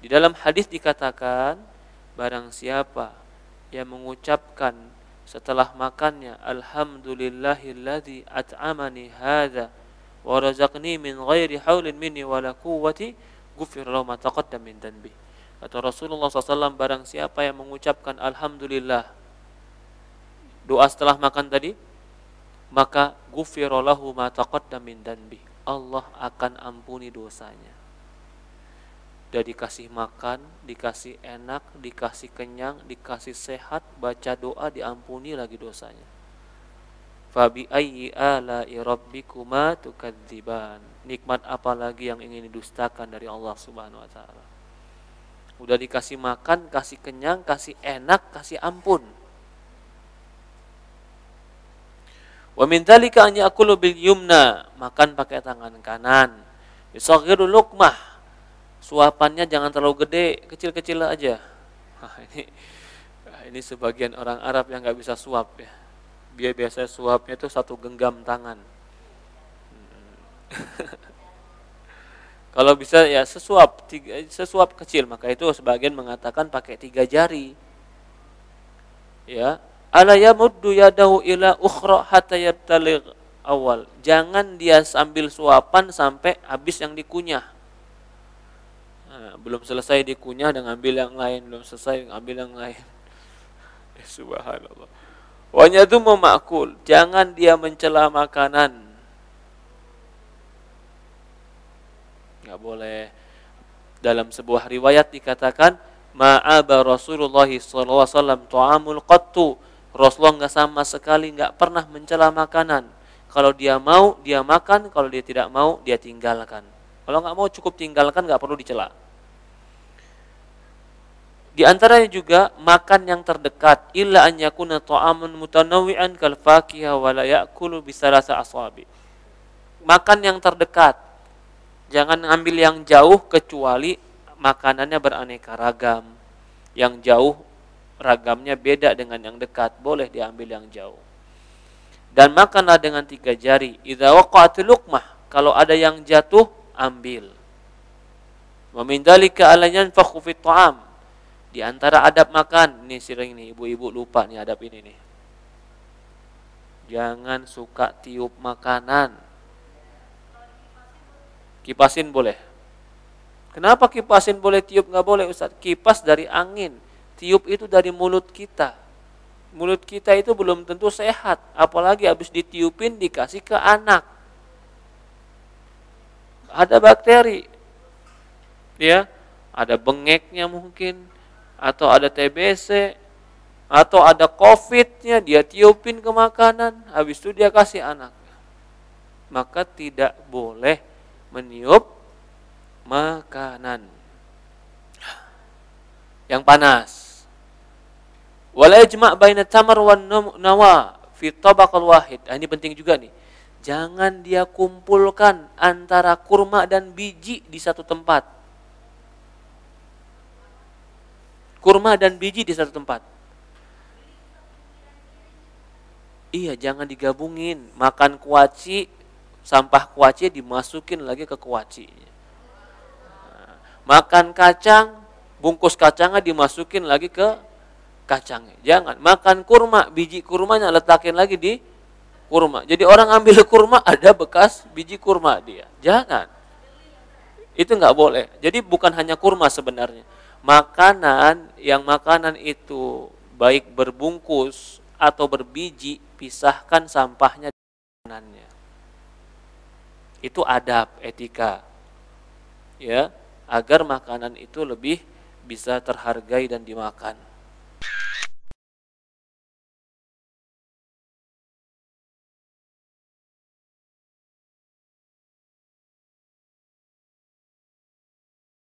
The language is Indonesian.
Di dalam hadis dikatakan barang siapa yang mengucapkan setelah makannya alhamdulillahilladzi at'amani hadza wa razaqni min ghairi haulin minni wala quwwati ghufir lahu ma taqaddama min dhanbi. Kata Rasulullah SAW barang siapa yang mengucapkan alhamdulillah doa setelah makan tadi maka ghufir lahu ma taqaddam min dhanbi. Allah akan ampuni dosanya udah dikasih makan, dikasih enak, dikasih kenyang, dikasih sehat, baca doa diampuni lagi dosanya. Fabi ayyi ala rabbikuma tukadziban. Nikmat apa lagi yang ingin didustakan dari Allah Subhanahu wa taala? Udah dikasih makan, kasih kenyang, kasih enak, kasih ampun. Wa min dzalika an ya'kulu bil yumna, makan pakai tangan kanan. Yusaghiru luqmah, suapannya jangan terlalu gede, kecil-kecil aja. Nah, ini nah, ini sebagian orang Arab yang nggak bisa suap ya. Dia biasanya suapnya itu satu genggam tangan. Hmm. Kalau bisa ya sesuap tiga, sesuap kecil maka itu sebagian mengatakan pakai tiga jari. Ya, ala yamuddu yadahu ila ukhra hatta yabtaligh awal. Jangan dia sambil suapan sampai habis yang dikunyah belum selesai dikunyah dan ambil yang lain, belum selesai ambil yang lain. Eh, subhanallah. Wanya itu memakul, jangan dia mencela makanan. Enggak boleh. Dalam sebuah riwayat dikatakan, ma'aba Rasulullah SAW. alaihi wasallam ta'amul Rasulullah enggak sama sekali enggak pernah mencela makanan. Kalau dia mau, dia makan. Kalau dia tidak mau, dia tinggalkan. Kalau nggak mau cukup tinggalkan, nggak perlu dicela. Di antaranya juga makan yang terdekat illa an yakuna ta'aman mutanawwi'an kal fakiha wa la ya'kulu bi aswabi. Makan yang terdekat. Jangan ambil yang jauh kecuali makanannya beraneka ragam. Yang jauh ragamnya beda dengan yang dekat, boleh diambil yang jauh. Dan makanlah dengan tiga jari. Idza waqa'atil luqmah, kalau ada yang jatuh, ambil. Memindalika alayan fakhu fit ta'am di antara adab makan, ini sering nih ibu-ibu lupa nih adab ini nih. Jangan suka tiup makanan. Kipasin boleh. Kenapa kipasin boleh tiup nggak boleh Ustaz? Kipas dari angin, tiup itu dari mulut kita. Mulut kita itu belum tentu sehat, apalagi habis ditiupin dikasih ke anak. Ada bakteri. Ya, ada bengeknya mungkin, atau ada TBC atau ada COVID-nya dia tiupin ke makanan, habis itu dia kasih anak Maka tidak boleh meniup makanan yang panas. walajma ijma' baina tamar wa nawa fi tabaqal wahid. Ah, ini penting juga nih. Jangan dia kumpulkan antara kurma dan biji di satu tempat kurma dan biji di satu tempat. Iya, jangan digabungin. Makan kuaci, sampah kuaci dimasukin lagi ke kuaci. Makan kacang, bungkus kacangnya dimasukin lagi ke kacangnya. Jangan. Makan kurma, biji kurmanya letakin lagi di kurma. Jadi orang ambil kurma ada bekas biji kurma dia. Jangan. Itu nggak boleh. Jadi bukan hanya kurma sebenarnya makanan yang makanan itu baik berbungkus atau berbiji pisahkan sampahnya makanannya. Itu adab etika. Ya, agar makanan itu lebih bisa terhargai dan dimakan.